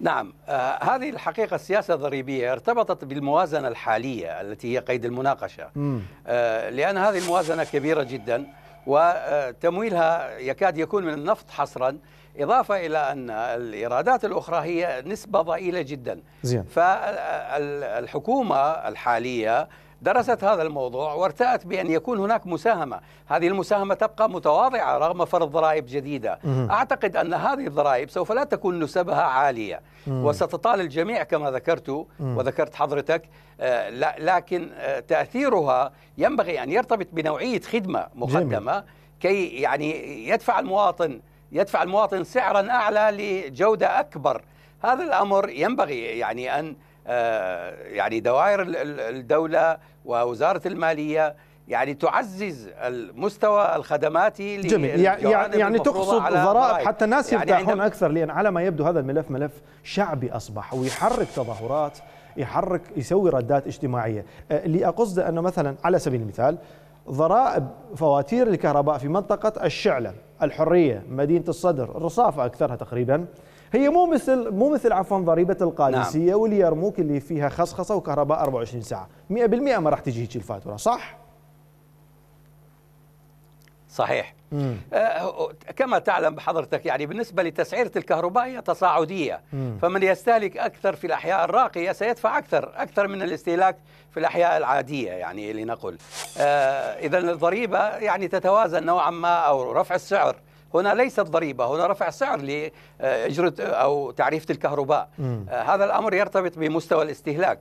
نعم آه هذه الحقيقة السياسة الضريبية ارتبطت بالموازنة الحالية التي هي قيد المناقشة آه لأن هذه الموازنة كبيرة جدا وتمويلها يكاد يكون من النفط حصرا إضافة إلى أن الإيرادات الأخرى هي نسبة ضئيلة جدا زين. فالحكومة الحالية درست هذا الموضوع وارتأت بأن يكون هناك مساهمة هذه المساهمة تبقى متواضعة رغم فرض ضرائب جديدة أعتقد أن هذه الضرائب سوف لا تكون نسبها عالية وستطال الجميع كما ذكرت وذكرت حضرتك آه، لكن آه، تأثيرها ينبغي أن يرتبط بنوعية خدمة مقدمة جميل. كي يعني يدفع المواطن يدفع المواطن سعرا أعلى لجودة أكبر هذا الأمر ينبغي يعني أن آه، يعني دوائر الدولة ووزارة المالية يعني تعزز المستوى الخدماتي جميل يعني, يعني تقصد ضرائب حتى الناس يعني يرتاحون اكثر لان على ما يبدو هذا الملف ملف شعبي اصبح ويحرك تظاهرات يحرك يسوي ردات اجتماعيه آه، اللي اقصده انه مثلا على سبيل المثال ضرائب فواتير الكهرباء في منطقه الشعله الحريه مدينه الصدر الرصافه اكثرها تقريبا هي مو مثل مو مثل عفوا ضريبه القادسيه نعم. واليرموك اللي فيها خصخصه وكهرباء 24 ساعه 100% ما راح تجي هيك الفاتوره صح صحيح آه كما تعلم حضرتك يعني بالنسبة لتسعيرة الكهرباء هي تصاعدية مم. فمن يستهلك أكثر في الأحياء الراقية سيدفع أكثر أكثر من الاستهلاك في الأحياء العادية يعني لنقل آه إذا الضريبة يعني تتوازن نوعا ما أو رفع السعر هنا ليست ضريبة هنا رفع سعر لإجرة آه، آه، أو تعريفة الكهرباء آه، هذا الأمر يرتبط بمستوى الاستهلاك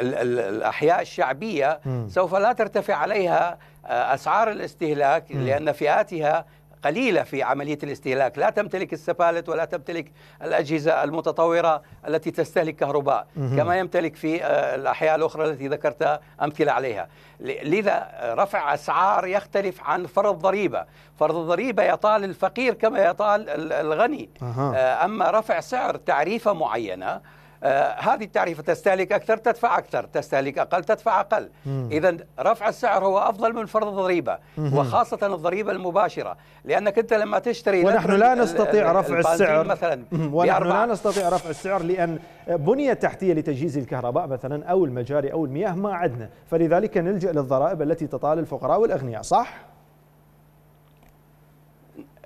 الأحياء الشعبية سوف لا ترتفع عليها أسعار الاستهلاك لأن فئاتها قليلة في عملية الاستهلاك لا تمتلك السفالت ولا تمتلك الأجهزة المتطورة التي تستهلك كهرباء كما يمتلك في آه، الأحياء الأخرى التي ذكرت أمثلة عليها لذا رفع أسعار يختلف عن فرض ضريبة فرض الضريبة يطال الفقير كما يطال الغني آه، أما رفع سعر تعريفة معينة آه، هذه التعريفة تستهلك أكثر تدفع أكثر تستهلك أقل تدفع أقل إذا رفع السعر هو أفضل من فرض الضريبة وخاصة الضريبة المباشرة لأنك أنت لما تشتري ونحن لا نستطيع رفع السعر مثلا ونحن لا نستطيع رفع السعر لأن بنية تحتية لتجهيز الكهرباء مثلا أو المجاري أو المياه ما عدنا فلذلك نلجأ للضرائب التي تطال الفقراء والأغنياء صح؟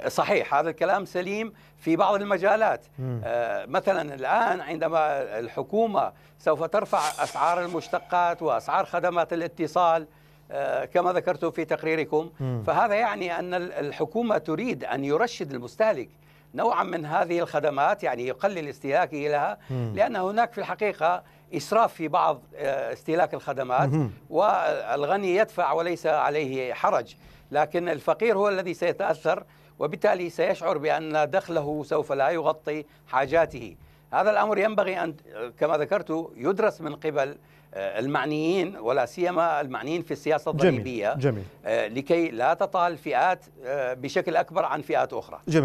صحيح هذا الكلام سليم في بعض المجالات آه، مثلا الآن عندما الحكومة سوف ترفع أسعار المشتقات وأسعار خدمات الاتصال آه، كما ذكرت في تقريركم مم. فهذا يعني أن الحكومة تريد أن يرشد المستهلك نوعا من هذه الخدمات يعني يقلل استهلاكه لها لأن هناك في الحقيقة إسراف في بعض آه، استهلاك الخدمات مم. والغني يدفع وليس عليه حرج لكن الفقير هو الذي سيتأثر وبالتالي سيشعر بأن دخله سوف لا يغطي حاجاته هذا الأمر ينبغي أن كما ذكرت يدرس من قبل آه، المعنيين ولا سيما المعنيين في السياسه الضريبيه جميل. جميل. آه، لكي لا تطال فئات آه، بشكل اكبر عن فئات اخرى جميل.